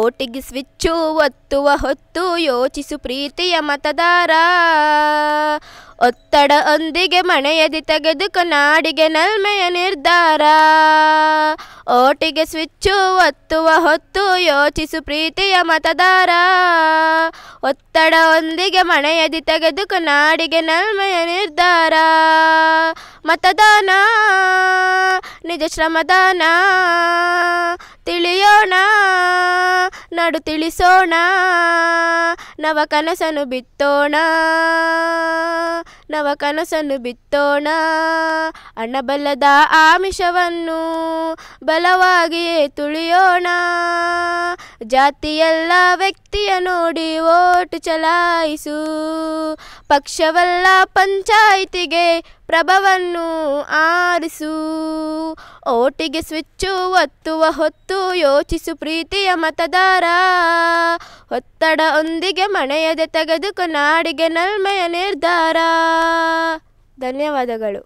ಓಟಿಗೆ switch ಒತ್ತುವ ಹೊತ್ತು ಯೋಚಿಸು ಪ್ರೀತಿಯ ಮತದಾರ ಒತ್ತಡ ಒಂದಿಗೆ ಮಣೆಯದಿ ತೆಗೆದುಕ ನಾಡಿಗೆ ನಲ್ಮೆಯ ನಿರ್ಧಾರ ಓಟಿಗೆ ಸ್ವಿಚ್ಚು ಒತ್ತುವ ಹೊತ್ತು ಯೋಚಿಸು ಪ್ರೀತಿಯ ಮತದಾರ ಒತ್ತಡ ಒಂದಿಗೆ ಮಣೆಯದಿ ತೆಗೆದುಕ ನಾಡಿಗೆ ನಲ್ಮೆಯ ನಿರ್ಧಾರ ಮತದಾನ ನಿಜ ಶ್ರಮದಾನ ನಾಡು ತಿಳಿಸೋಣ ನವ ಕನಸನ್ನು ಬಿತ್ತೋಣ ನವ ಕನಸನ್ನು ಬಿತ್ತೋಣ ಬಲ್ಲದ ಆಮಿಷವನ್ನು ಬಲವಾಗಿಯೇ ತುಳಿಯೋಣ ಜಾತಿಯೆಲ್ಲ ವ್ಯಕ್ತಿಯ ನೋಡಿ ಓಟು ಚಲಾಯಿಸು ಪಕ್ಷವಲ್ಲ ಪಂಚಾಯಿತಿಗೆ ಪ್ರಭವನ್ನು ಆರಿಸು ಓಟಿಗೆ ಸ್ವಿಚ್ಚು ಒತ್ತುವ ಹೊತ್ತು ಯೋಚಿಸು ಪ್ರೀತಿಯ ಮತದಾರ ಒತ್ತಡ ಒಂದಿಗೆ ಮಣೆಯದೆ ತೆಗೆದುಕೊ ನಾಡಿಗೆ ನಲ್ಮೆಯ ನಿರ್ಧಾರ ಧನ್ಯವಾದಗಳು